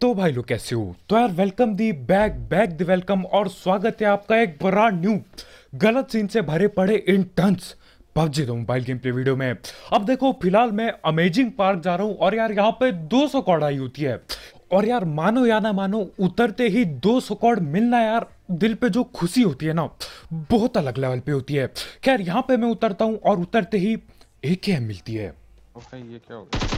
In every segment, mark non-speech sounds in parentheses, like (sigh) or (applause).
तो भाई लोग कैसे हो तो यार welcome the back back the welcome और स्वागत है आपका एक बड़ा न्यू गलत सीन से भरे पड़े इन टन्स पबजी दो मोबाइल गेम प्ले वीडियो में अब देखो फिलहाल मैं अमेजिंग पार्क जा रहा हूँ और यार यहाँ पे 200 सौ कौड़ाई होती है और यार मानो या ना मानो उतरते ही दो सौ कौड़ मिलना यार दिल पे जो खुशी होती है ना बहुत अलग लेवल पे होती है खैर यहाँ पे मैं उतरता हूँ और उतरते ही एक मिलती है ओके ये क्या हो गया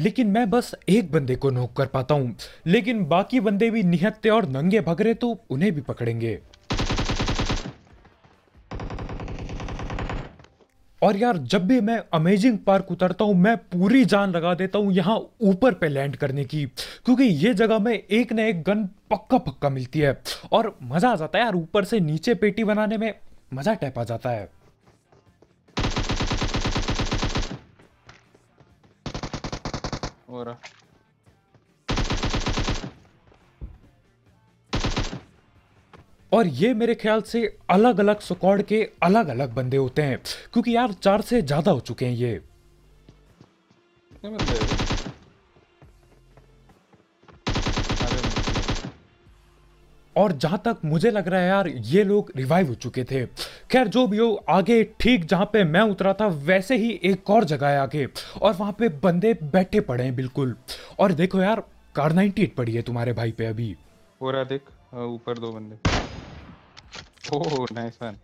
लेकिन मैं बस एक बंदे को नोक कर पाता हूँ लेकिन बाकी बंदे भी निहत्ते और नंगे भग रहे तो उन्हें भी पकड़ेंगे और यार जब भी मैं अमेजिंग पार्क उतरता हूँ मैं पूरी जान लगा देता हूँ यहाँ ऊपर पे लैंड करने की क्योंकि ये जगह में एक न एक गन पक्का पक्का मिलती है और मज़ा आ जाता है यार ऊपर से नीचे पेटी बनाने में मज़ा टैप आ जाता है हो रहा और ये मेरे ख्याल से अलग अलग सुकौड़ के अलग अलग बंदे होते हैं क्योंकि यार चार से ज्यादा हो चुके हैं ये और जहां तक मुझे लग रहा है यार ये लोग रिवाइव हो चुके थे खैर जो भी हो आगे ठीक जहाँ पे मैं उतरा था वैसे ही एक और जगह है आगे और वहाँ पे बंदे बैठे पड़े हैं बिल्कुल और देखो यार कार नाइनटी एट पड़ी है तुम्हारे भाई पे अभी हो रहा देख हाँ, ऊपर दो बंदे ओ नाइस वन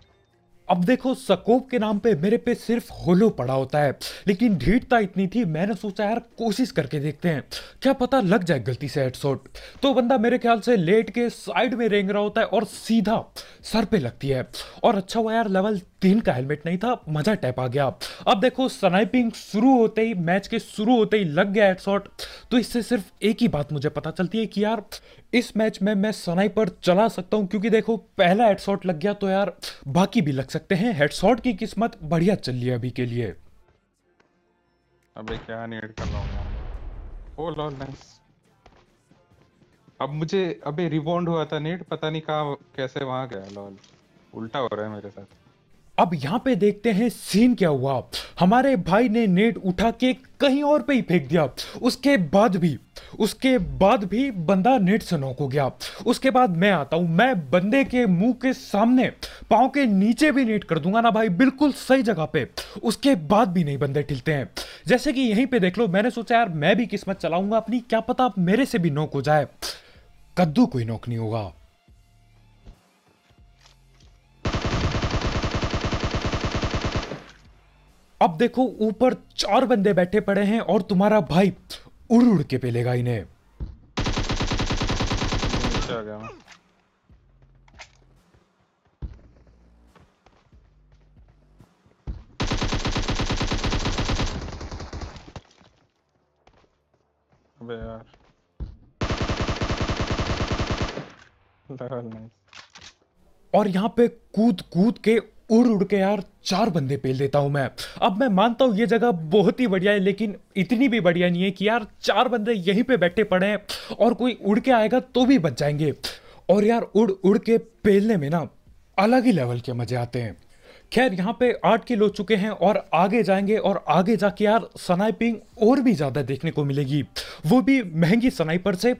अब देखो सकोप के नाम पे मेरे पे सिर्फ होलो पड़ा होता है लेकिन ढीठता इतनी थी मैंने सोचा यार कोशिश करके देखते हैं क्या पता लग जाए गलती से हेडशॉट तो बंदा मेरे ख्याल से लेट के साइड में रेंग रहा होता है और सीधा सर पे लगती है और अच्छा हुआ यार लेवल तीन का हेलमेट नहीं था मजा टैप आ गया अब देखो स्नाइपिंग शुरू होते ही मैच के शुरू होते ही लग गया हेडशॉट तो इससे सिर्फ एक ही बात मुझे पता चलती है कि यार इस मैच में मैं स्नाइपर चला सकता हूं क्योंकि देखो पहला हेडशॉट लग गया तो यार बाकी भी लग सकते हैं हेडशॉट की किस्मत बढ़िया चल रही है अभी के लिए अबे क्या नीड कर रहा हूं ओ लॉल नाइस अब मुझे अबे रिबाउंड हुआ था नीड पता नहीं कहां कैसे वहां गया लॉल उल्टा हो रहा है मेरे साथ अब यहाँ पे देखते हैं सीन क्या हुआ हमारे भाई ने नेट उठा के कहीं और पे ही फेंक दिया उसके बाद भी उसके बाद भी बंदा नेट से नौक हो गया उसके बाद मैं आता हूँ मैं बंदे के मुंह के सामने पाँव के नीचे भी नेट कर दूंगा ना भाई बिल्कुल सही जगह पे उसके बाद भी नहीं बंदे टिलते हैं जैसे कि यहीं पे देख लो मैंने सोचा यार मैं भी किस्मत चलाऊंगा अपनी क्या पता मेरे से भी नौक हो जाए कद्दू कोई नौक नहीं होगा अब देखो ऊपर चार बंदे बैठे पड़े हैं और तुम्हारा भाई उड़ उड़ के पेलेगा इन्हें यार (laughs) और यहाँ पे कूद कूद के उड़ उड़ के यार चार बंदे पेल देता हूँ मैं अब मैं मानता हूँ ये जगह बहुत ही बढ़िया है लेकिन इतनी भी बढ़िया नहीं है कि यार चार बंदे यहीं पे बैठे पड़े हैं और कोई उड़ के आएगा तो भी बच जाएंगे और यार उड़ उड़ के पेलने में ना अलग ही लेवल के मजे आते हैं खैर यहाँ पे आठ किल हो चुके हैं और आगे जाएंगे और आगे जाके यार स्नाइपिंग और भी ज़्यादा देखने को मिलेगी वो भी महंगी स्नाइपर से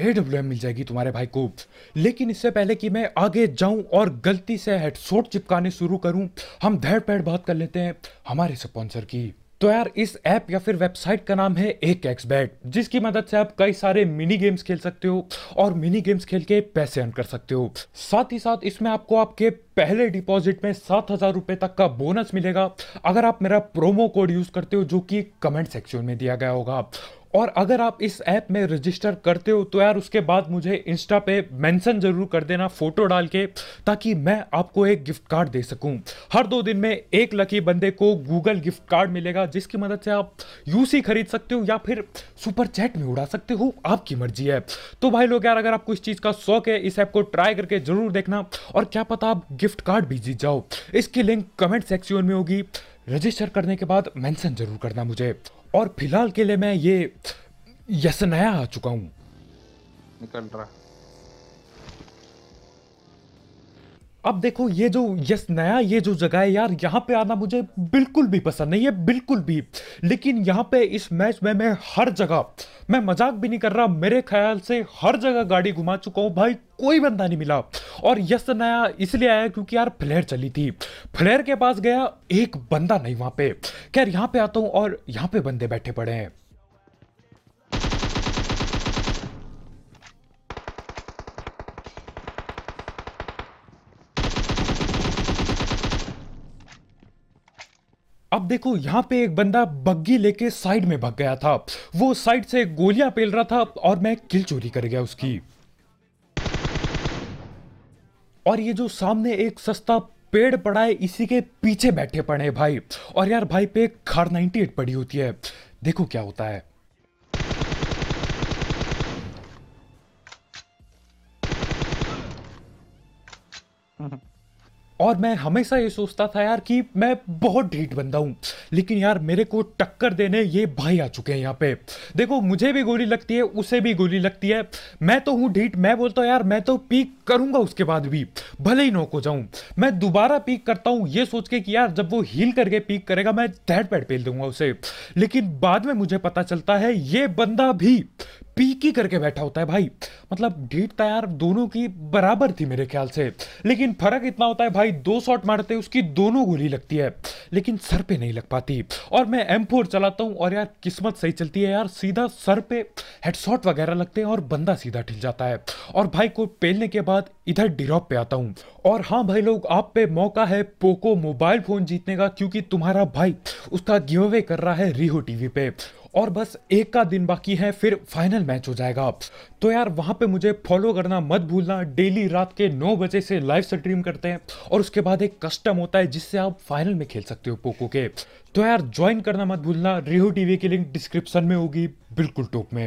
ए मिल जाएगी तुम्हारे भाई को लेकिन इससे पहले कि मैं आगे जाऊँ और गलती से हेडसोट चिपकाने शुरू करूँ हम धैड़ पैड बात कर लेते हैं हमारे स्पॉन्सर की तो यार इस ऐप या फिर वेबसाइट का नाम है एक एक्स बैट जिसकी मदद से आप कई सारे मिनी गेम्स खेल सकते हो और मिनी गेम्स खेल के पैसे अर्न कर सकते हो साथ ही साथ इसमें आपको आपके पहले डिपॉजिट में सात हजार रुपए तक का बोनस मिलेगा अगर आप मेरा प्रोमो कोड यूज करते हो जो कि कमेंट सेक्शन में दिया गया होगा और अगर आप इस ऐप में रजिस्टर करते हो तो यार उसके बाद मुझे इंस्टा पे मेंशन जरूर कर देना फोटो डाल के ताकि मैं आपको एक गिफ्ट कार्ड दे सकूं हर दो दिन में एक लकी बंदे को गूगल गिफ्ट कार्ड मिलेगा जिसकी मदद से आप यूसी खरीद सकते हो या फिर सुपर चैट में उड़ा सकते हो आपकी मर्जी है तो भाई लोग यार अगर आपको इस चीज़ का शौक है इस ऐप को ट्राई करके जरूर देखना और क्या पता आप गिफ्ट कार्ड भी जीत जाओ इसकी लिंक कमेंट सेक्शन में होगी रजिस्टर करने के बाद मेंशन जरूर करना मुझे और फिलहाल के लिए मैं ये यसनया आ चुका हूँ निकल रहा अब देखो ये जो यस नया ये जो जगह है यार यहाँ पे आना मुझे बिल्कुल भी पसंद नहीं है बिल्कुल भी लेकिन यहाँ पे इस मैच में मैं हर जगह मैं मजाक भी नहीं कर रहा मेरे ख्याल से हर जगह गाड़ी घुमा चुका हूँ भाई कोई बंदा नहीं मिला और यस नया इसलिए आया क्योंकि यार फ्लेयर चली थी फ्लेयर के पास गया एक बंदा नहीं वहाँ पे खैर यहाँ पे आता हूँ और यहाँ पे बंदे बैठे पड़े हैं देखो यहाँ पे एक बंदा बग्गी लेके साइड में भग गया था वो साइड से गोलियां पेल रहा था और मैं किल चोरी कर गया उसकी और ये जो सामने एक सस्ता पेड़ पड़ा है इसी के पीछे बैठे पड़े भाई और यार भाई पे खार 98 पड़ी होती है देखो क्या होता है और मैं हमेशा ये सोचता था यार कि मैं बहुत ढीठ बंदा हूँ लेकिन यार मेरे को टक्कर देने ये भाई आ चुके हैं यहाँ पे देखो मुझे भी गोली लगती है उसे भी गोली लगती है मैं तो हूँ ढीठ मैं बोलता हूँ यार मैं तो पीक करूँगा उसके बाद भी भले ही नौक हो जाऊँ मैं दोबारा पीक करता हूँ ये सोच के कि यार जब वो हील करके पीक करेगा मैं थर्ड पैड पेल दूंगा उसे लेकिन बाद में मुझे पता चलता है ये बंदा भी पीकी करके बैठा होता है भाई मतलब डेट तैयार तो दोनों की बराबर थी मेरे ख्याल से लेकिन फर्क इतना होता है भाई दो शॉट मारते उसकी दोनों गोली लगती है लेकिन सर पे नहीं लग पाती और मैं एम फोर चलाता हूँ और यार किस्मत सही चलती है यार सीधा सर पे हेडशॉट वगैरह लगते हैं और बंदा सीधा ठिल जाता है और भाई को पेलने के बाद इधर डिरॉप पे आता हूँ और हाँ भाई लोग आप पे मौका है पोको मोबाइल फोन जीतने का क्योंकि तुम्हारा भाई उसका गिव अवे कर रहा है रिहो टीवी पे और बस एक का दिन बाकी है फिर फाइनल मैच हो जाएगा तो यार वहां पे मुझे फॉलो करना मत भूलना डेली रात के नौ बजे से लाइव स्ट्रीम करते हैं और उसके बाद एक कस्टम होता है जिससे आप फाइनल में खेल सकते हो पोको के तो यार ज्वाइन करना मत भूलना रेहू टीवी की लिंक डिस्क्रिप्शन में होगी बिल्कुल टॉप में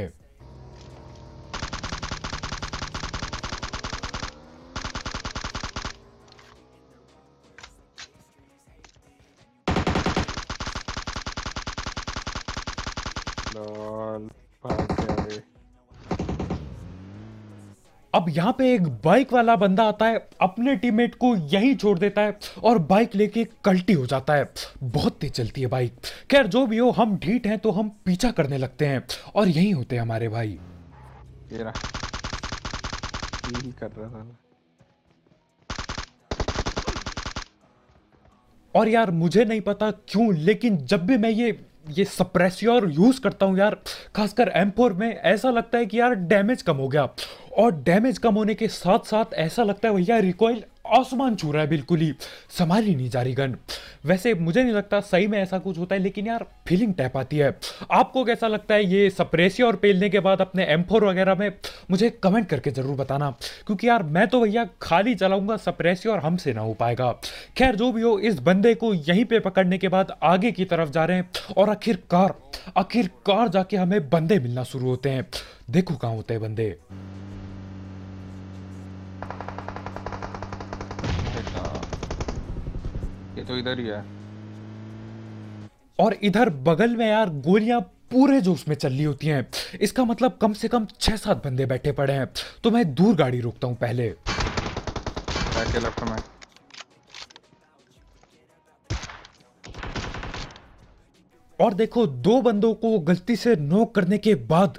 अब यहाँ पे एक बाइक वाला बंदा आता है अपने टीममेट को यही छोड़ देता है और बाइक लेके कल्टी हो जाता है बहुत तेज चलती है बाइक खैर जो भी हो हम ढीठ हैं तो हम पीछा करने लगते हैं और यही होते हैं हमारे भाई यही कर रहा था और यार मुझे नहीं पता क्यों लेकिन जब भी मैं ये ये सप्रेसियर यूज़ करता हूँ यार खासकर एम में ऐसा लगता है कि यार डैमेज कम हो गया और डैमेज कम होने के साथ साथ ऐसा लगता है भैया रिकॉइल आसमान छू रहा है बिल्कुल ही संभाल ही नहीं जा रही गन वैसे मुझे नहीं लगता सही में ऐसा कुछ होता है लेकिन यार फीलिंग टैप आती है आपको कैसा लगता है ये सप्रेसी और पेलने के बाद अपने एम वगैरह में मुझे कमेंट करके ज़रूर बताना क्योंकि यार मैं तो भैया खाली चलाऊंगा सप्रेसी और हमसे ना हो पाएगा खैर जो भी हो इस बंदे को यहीं पर पकड़ने के बाद आगे की तरफ जा रहे हैं और आखिरकार आखिरकार जाके हमें बंदे मिलना शुरू होते हैं देखो कहाँ होते हैं बंदे ये तो इधर ही है और इधर बगल में यार गोलियां पूरे जोश में चल रही होती हैं इसका मतलब कम से कम छह सात बंदे बैठे पड़े हैं तो मैं दूर गाड़ी रोकता हूं पहले और देखो दो बंदों को गलती से नोक करने के बाद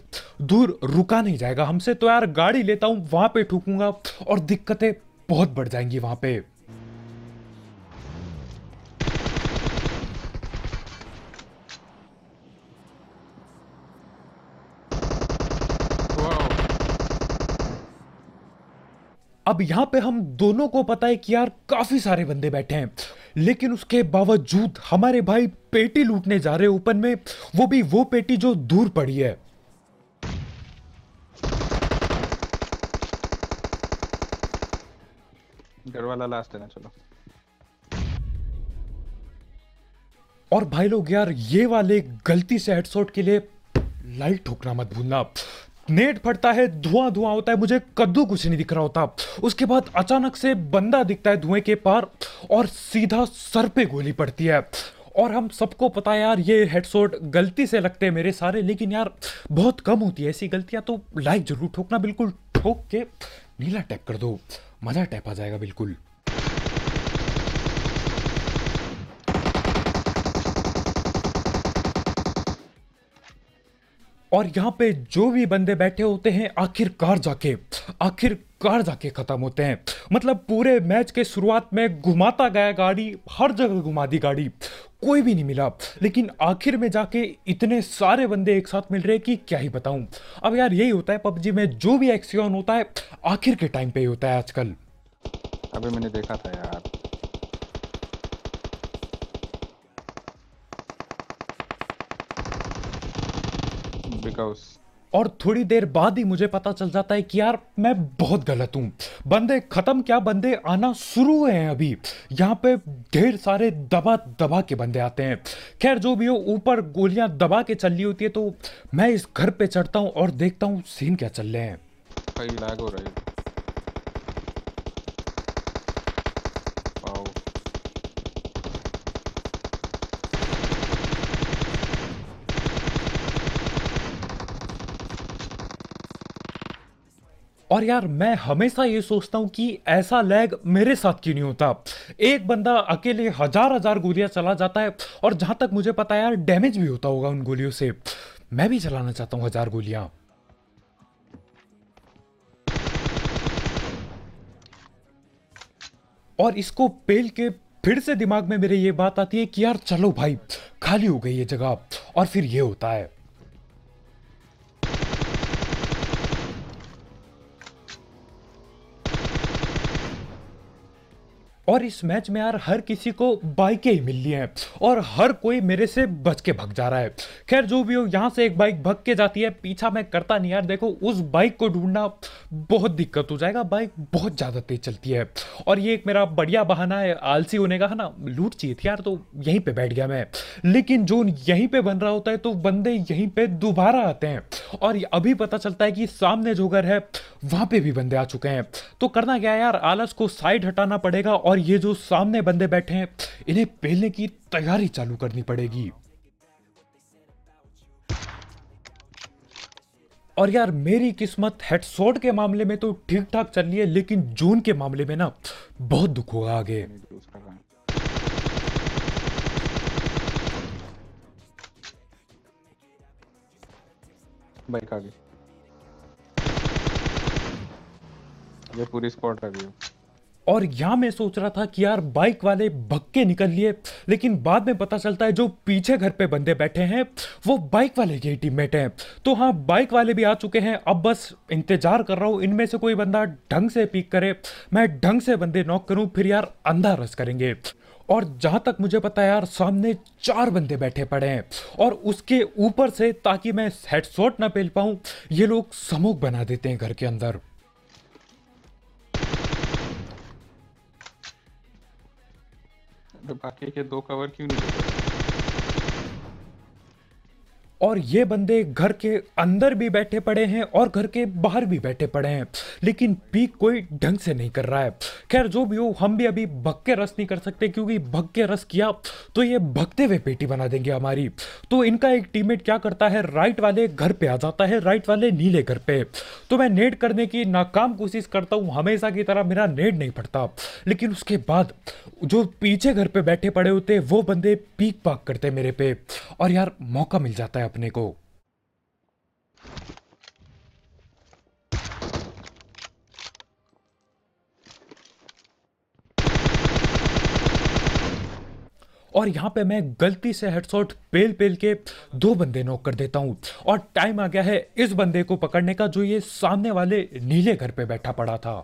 दूर रुका नहीं जाएगा हमसे तो यार गाड़ी लेता हूं वहां पे ठूकूंगा और दिक्कतें बहुत बढ़ जाएंगी वहां पे अब यहाँ पे हम दोनों को पता है कि यार काफी सारे बंदे बैठे हैं लेकिन उसके बावजूद हमारे भाई पेटी लूटने जा रहे ओपन में वो भी वो पेटी जो दूर पड़ी है घर वाला लास्ट है ना चलो और भाई लोग यार ये वाले गलती से हेडशॉट के लिए लाइट ठोकना मत भूलना नेट फटता है धुआं धुआं होता है मुझे कद्दू कुछ नहीं दिख रहा होता उसके बाद अचानक से बंदा दिखता है धुएं के पार और सीधा सर पे गोली पड़ती है और हम सबको पता है यार ये हेडसोट गलती से लगते हैं मेरे सारे लेकिन यार बहुत कम होती है ऐसी गलतियां तो लाइक जरूर ठोकना बिल्कुल ठोक के नीला टैप कर दो मज़ा टैप आ जाएगा बिल्कुल और यहाँ पे जो भी बंदे बैठे होते हैं आखिरकार जाके आखिर कार जाके ख़त्म होते हैं मतलब पूरे मैच के शुरुआत में घुमाता गया गाड़ी हर जगह घुमा दी गाड़ी कोई भी नहीं मिला लेकिन आखिर में जाके इतने सारे बंदे एक साथ मिल रहे कि क्या ही बताऊं अब यार यही होता है पबजी में जो भी एक्सीन होता है आखिर के टाइम पे ही होता है आजकल अभी मैंने देखा था यार और थोड़ी देर बाद ही मुझे पता चल जाता है कि यार मैं बहुत गलत हूँ बंदे खत्म क्या बंदे आना शुरू हुए हैं अभी यहाँ पे ढेर सारे दबा दबा के बंदे आते हैं खैर जो भी हो ऊपर गोलियां दबा के चल रही होती है तो मैं इस घर पे चढ़ता हूँ और देखता हूँ सीन क्या चल रहे हैं भाई लैग हो है और यार मैं हमेशा ये सोचता हूँ कि ऐसा लैग मेरे साथ क्यों नहीं होता एक बंदा अकेले हजार हजार गोलियाँ चला जाता है और जहाँ तक मुझे पता है यार डैमेज भी होता होगा उन गोलियों से मैं भी चलाना चाहता हूँ हजार गोलियाँ और इसको पेल के फिर से दिमाग में मेरे ये बात आती है कि यार चलो भाई खाली हो गई ये जगह और फिर ये होता है और इस मैच में यार हर किसी को बाइकें ही मिल रही हैं और हर कोई मेरे से बच के भग जा रहा है खैर जो भी हो यहाँ से एक बाइक भग के जाती है पीछा मैं करता नहीं यार देखो उस बाइक को ढूंढना बहुत दिक्कत हो जाएगा बाइक बहुत ज़्यादा तेज चलती है और ये एक मेरा बढ़िया बहाना है आलसी होने का है ना लूट चाहिए थी यार तो यहीं पर बैठ गया मैं लेकिन जोन यहीं पर बन रहा होता है तो बंदे यहीं पर दोबारा आते हैं और अभी पता चलता है कि सामने जो घर है वहाँ पर भी बंदे आ चुके हैं तो करना क्या यार आलस को साइड हटाना पड़ेगा और और ये जो सामने बंदे बैठे हैं इन्हें पहलने की तैयारी चालू करनी पड़ेगी और यार मेरी किस्मत हेडसोट के मामले में तो ठीक ठाक चल रही है लेकिन जून के मामले में ना बहुत दुख होगा आगे बाइक गई ये पूरी स्पॉट आ गई और यहाँ मैं सोच रहा था कि यार बाइक वाले भक्के निकल लिए लेकिन बाद में पता चलता है जो पीछे घर पे बंदे बैठे हैं वो बाइक वाले के टीममेट हैं तो हाँ बाइक वाले भी आ चुके हैं अब बस इंतजार कर रहा हूँ इनमें से कोई बंदा ढंग से पिक करे मैं ढंग से बंदे नॉक करूँ फिर यार अंधा रस करेंगे और जहाँ तक मुझे पता है यार सामने चार बंदे बैठे पड़े हैं और उसके ऊपर से ताकि मैं हेडशॉट ना पेल पाऊँ ये लोग समूह बना देते हैं घर के अंदर बाकी के दो कवर क्यों नहीं और ये बंदे घर के अंदर भी बैठे पड़े हैं और घर के बाहर भी बैठे पड़े हैं लेकिन पीक कोई ढंग से नहीं कर रहा है खैर जो भी हो हम भी अभी भग के रस नहीं कर सकते क्योंकि भग के रस किया तो ये भगते हुए पेटी बना देंगे हमारी तो इनका एक टीममेट क्या करता है राइट वाले घर पे आ जाता है राइट वाले नीले घर पे तो मैं नेट करने की नाकाम कोशिश करता हूँ हमेशा की तरह मेरा नेट नहीं पड़ता लेकिन उसके बाद जो पीछे घर पर बैठे पड़े होते वो बंदे पीक पाक करते मेरे पे और यार मौका मिल जाता है अपने को और यहां पे मैं गलती से हेडसॉट पेल पेल के दो बंदे नोक कर देता हूं और टाइम आ गया है इस बंदे को पकड़ने का जो ये सामने वाले नीले घर पे बैठा पड़ा था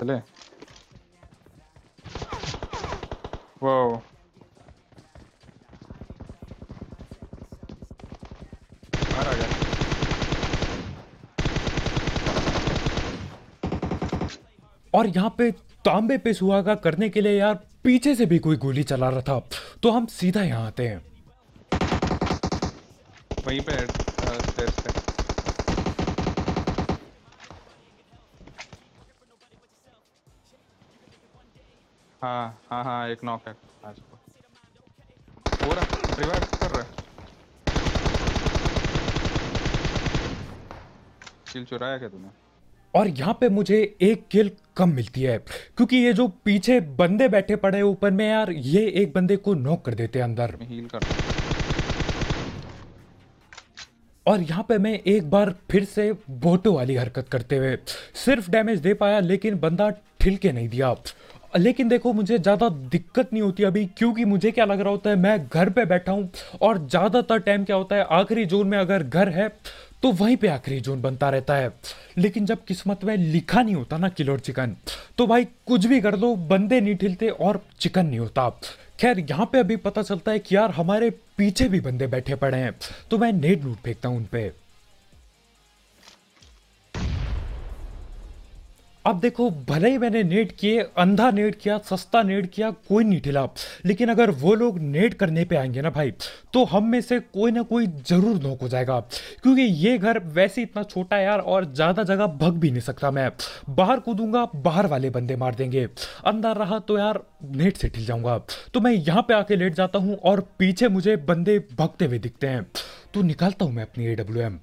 चले वो और यहाँ पे तांबे पे सुहागा करने के लिए यार पीछे से भी कोई गोली चला रहा था तो हम सीधा यहाँ आते हैं वहीं पे हाँ हाँ हाँ एक नॉक है आज को हो रहा रिवाइव कर रहा किल चुराया क्या तूने और यहाँ पे मुझे एक किल कम मिलती है क्योंकि ये जो पीछे बंदे बैठे पड़े ऊपर में यार ये एक बंदे को नॉक कर देते हैं अंदर हील कर और यहाँ पे मैं एक बार फिर से बोटो वाली हरकत करते हुए सिर्फ डैमेज दे पाया लेकिन बंदा ठिलके नहीं दिया लेकिन देखो मुझे ज़्यादा दिक्कत नहीं होती अभी क्योंकि मुझे क्या लग रहा होता है मैं घर पे बैठा हूँ और ज़्यादातर टाइम क्या होता है आखिरी जोन में अगर घर है तो वहीं पे आखिरी जोन बनता रहता है लेकिन जब किस्मत में लिखा नहीं होता ना किलोर चिकन तो भाई कुछ भी कर दो बंदे नहीं ठिलते और चिकन नहीं होता खैर यहाँ पे अभी पता चलता है कि यार हमारे पीछे भी बंदे बैठे पड़े हैं तो मैं नेट लूट फेंकता हूँ उन पर अब देखो भले ही मैंने नेट किए अंधा नेट किया सस्ता नेट किया कोई नहीं ठिला लेकिन अगर वो लोग नेट करने पे आएंगे ना भाई तो हम में से कोई ना कोई ज़रूर नोक हो जाएगा क्योंकि ये घर वैसे इतना छोटा यार और ज़्यादा जगह भग भी नहीं सकता मैं बाहर कूदूंगा बाहर वाले बंदे मार देंगे अंदर रहा तो यार नेट से ठिल जाऊंगा तो मैं यहाँ पे आके लेट जाता हूँ और पीछे मुझे बंदे भगते हुए दिखते हैं तो निकालता हूँ मैं अपनी ए डब्ल्यू एम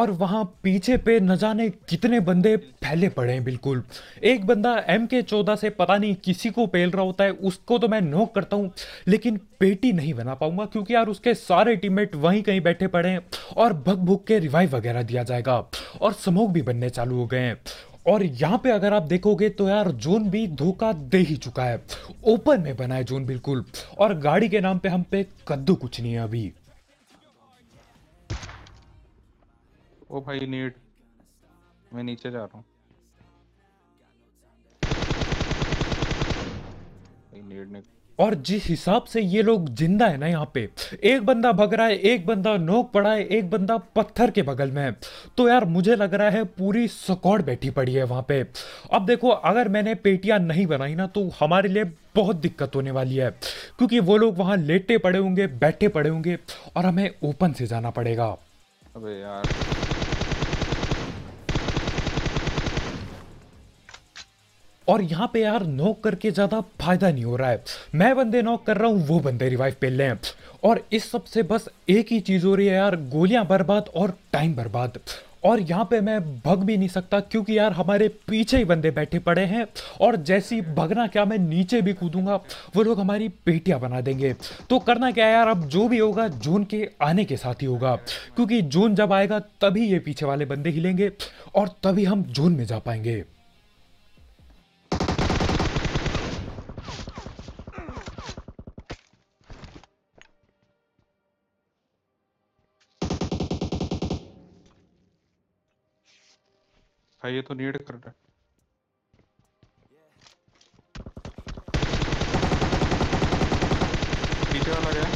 और वहाँ पीछे पे न जाने कितने बंदे फैले पड़े हैं बिल्कुल एक बंदा एम के चौदह से पता नहीं किसी को पेल रहा होता है उसको तो मैं नोक करता हूँ लेकिन पेटी नहीं बना पाऊंगा क्योंकि यार उसके सारे टीममेट वहीं कहीं बैठे पड़े हैं और भग भुग के रिवाइव वगैरह दिया जाएगा और स्मोक भी बनने चालू हो गए हैं और यहाँ पे अगर आप देखोगे तो यार जोन भी धोखा दे ही चुका है ओपन में बना है जोन बिल्कुल और गाड़ी के नाम पे हम पे कद्दू कुछ नहीं है अभी ओ भाई नीड मैं नीचे जा रहा हूँ और जिस हिसाब से ये लोग जिंदा है ना यहाँ पे एक बंदा भग रहा है एक बंदा नोक पड़ा है एक बंदा पत्थर के बगल में है तो यार मुझे लग रहा है पूरी सकौड़ बैठी पड़ी है वहाँ पे अब देखो अगर मैंने पेटियाँ नहीं बनाई ना तो हमारे लिए बहुत दिक्कत होने वाली है क्योंकि वो लोग वहाँ लेटे पड़े होंगे बैठे पड़े होंगे और हमें ओपन से जाना पड़ेगा अबे यार और यहाँ पे यार नॉक करके ज़्यादा फायदा नहीं हो रहा है मैं बंदे नॉक कर रहा हूँ वो बंदे रिवाइव पे लैंप और इस सब से बस एक ही चीज़ हो रही है यार गोलियाँ बर्बाद और टाइम बर्बाद और यहाँ पे मैं भग भी नहीं सकता क्योंकि यार हमारे पीछे ही बंदे बैठे पड़े हैं और जैसी भगना क्या मैं नीचे भी कूदूंगा वो लोग हमारी पेटियाँ बना देंगे तो करना क्या है यार अब जो भी होगा जोन के आने के साथ ही होगा क्योंकि जोन जब आएगा तभी ये पीछे वाले बंदे हिलेंगे और तभी हम जोन में जा पाएंगे था हाँ, ये तो नीड कर रहा है पीछे वाला गया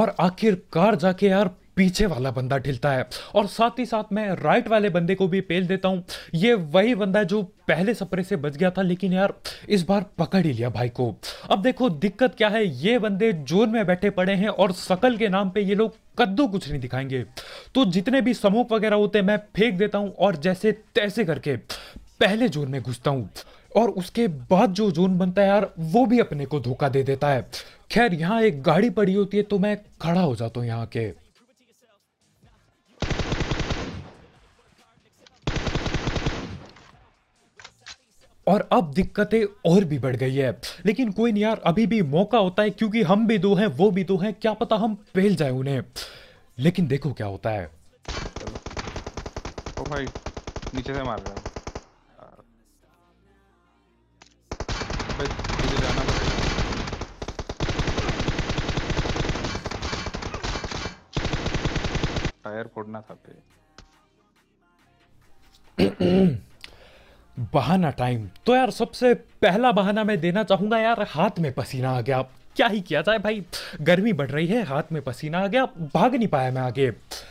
और आखिरकार जाके यार पीछे वाला बंदा ढिलता है और साथ ही साथ मैं राइट वाले बंदे को भी पेल देता हूँ ये वही बंदा जो पहले सपरे से बच गया था लेकिन यार इस बार पकड़ ही लिया भाई को अब देखो दिक्कत क्या है ये बंदे जोन में बैठे पड़े हैं और सकल के नाम पे ये लोग कद्दू कुछ नहीं दिखाएंगे तो जितने भी समूह वगैरह होते हैं मैं फेंक देता हूँ और जैसे तैसे करके पहले जोन में घुसता हूँ और उसके बाद जो जोन बनता है यार वो भी अपने को धोखा दे देता है खैर यहाँ एक गाड़ी पड़ी होती है तो मैं खड़ा हो जाता हूँ यहाँ के और अब दिक्कतें और भी बढ़ गई है लेकिन कोई नहीं यार अभी भी मौका होता है क्योंकि हम भी दो हैं वो भी दो हैं क्या पता हम फेल जाए उन्हें लेकिन देखो क्या होता है ओ भाई नीचे से मार रहा टायर फोड़ना था बहाना टाइम तो यार सबसे पहला बहाना मैं देना चाहूंगा यार हाथ में पसीना आ गया क्या ही किया जाए भाई गर्मी बढ़ रही है हाथ में पसीना आ गया भाग नहीं पाया मैं आगे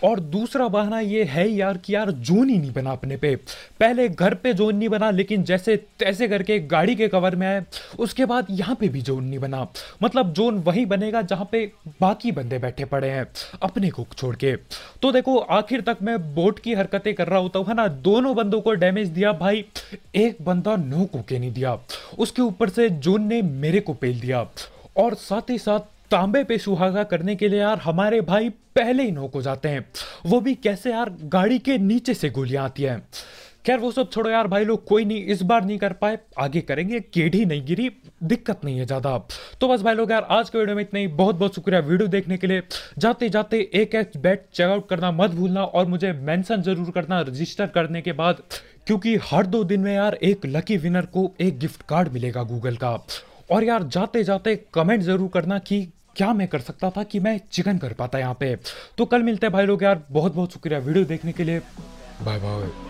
और दूसरा बहाना ये है यार कि यार जोन ही नहीं बना अपने पे पहले घर पे जोन नहीं बना लेकिन जैसे तैसे करके गाड़ी के कवर में आए उसके बाद यहाँ पे भी जोन नहीं बना मतलब जोन वही बनेगा जहाँ पे बाकी बंदे बैठे पड़े हैं अपने को छोड़ के तो देखो आखिर तक मैं बोट की हरकतें कर रहा होता हूँ है ना दोनों बंदों को डैमेज दिया भाई एक बंदा नो को के नहीं दिया उसके ऊपर से जोन ने मेरे को पेल दिया और साथ ही साथ तांबे पे सुहागा करने के लिए यार हमारे भाई पहले ही नोक हो जाते हैं वो भी कैसे यार गाड़ी के नीचे से गोलियां आती हैं खैर वो सब छोड़ो यार भाई लोग कोई नहीं इस बार नहीं कर पाए आगे करेंगे केढ़ी नहीं गिरी दिक्कत नहीं है ज़्यादा तो बस भाई लोग यार आज के वीडियो में इतना ही बहुत बहुत शुक्रिया वीडियो देखने के लिए जाते जाते एक एच बैट चेकआउट करना मत भूलना और मुझे मेंशन जरूर करना रजिस्टर करने के बाद क्योंकि हर दो दिन में यार एक लकी विनर को एक गिफ्ट कार्ड मिलेगा गूगल का और यार जाते जाते कमेंट ज़रूर करना कि क्या मैं कर सकता था कि मैं चिकन कर पाता यहाँ पे तो कल मिलते हैं भाई लोग यार बहुत बहुत शुक्रिया वीडियो देखने के लिए बाय बाय